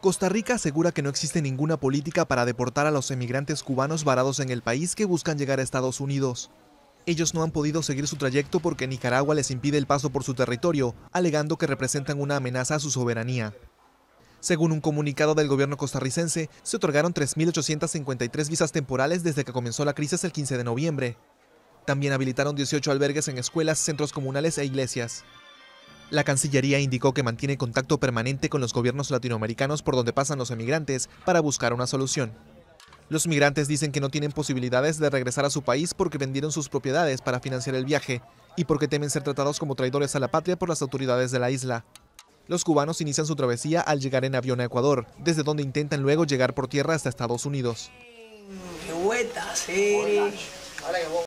Costa Rica asegura que no existe ninguna política para deportar a los emigrantes cubanos varados en el país que buscan llegar a Estados Unidos. Ellos no han podido seguir su trayecto porque Nicaragua les impide el paso por su territorio, alegando que representan una amenaza a su soberanía. Según un comunicado del gobierno costarricense, se otorgaron 3.853 visas temporales desde que comenzó la crisis el 15 de noviembre. También habilitaron 18 albergues en escuelas, centros comunales e iglesias. La Cancillería indicó que mantiene contacto permanente con los gobiernos latinoamericanos por donde pasan los emigrantes para buscar una solución. Los migrantes dicen que no tienen posibilidades de regresar a su país porque vendieron sus propiedades para financiar el viaje y porque temen ser tratados como traidores a la patria por las autoridades de la isla. Los cubanos inician su travesía al llegar en avión a Ecuador, desde donde intentan luego llegar por tierra hasta Estados Unidos.